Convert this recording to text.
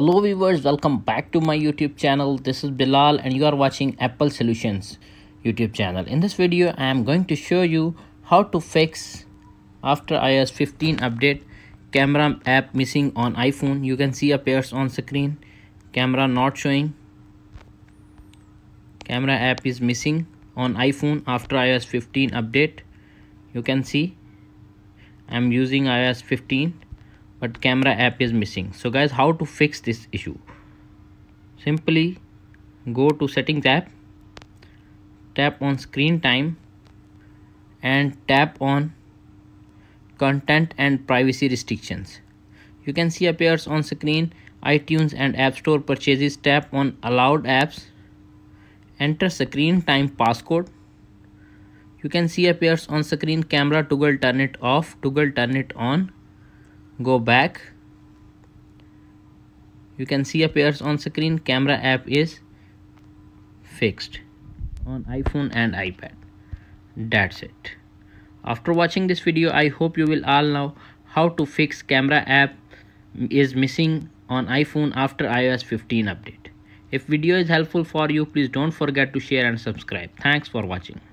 hello viewers welcome back to my youtube channel this is bilal and you are watching apple solutions youtube channel in this video i am going to show you how to fix after ios 15 update camera app missing on iphone you can see appears on screen camera not showing camera app is missing on iphone after ios 15 update you can see i'm using ios 15 but camera app is missing so guys how to fix this issue simply go to settings app tap on screen time and tap on content and privacy restrictions you can see appears on screen iTunes and App Store purchases tap on allowed apps enter screen time passcode you can see appears on screen camera toggle turn it off toggle turn it on go back you can see appears on screen camera app is fixed on iphone and ipad that's it after watching this video i hope you will all know how to fix camera app is missing on iphone after ios 15 update if video is helpful for you please don't forget to share and subscribe thanks for watching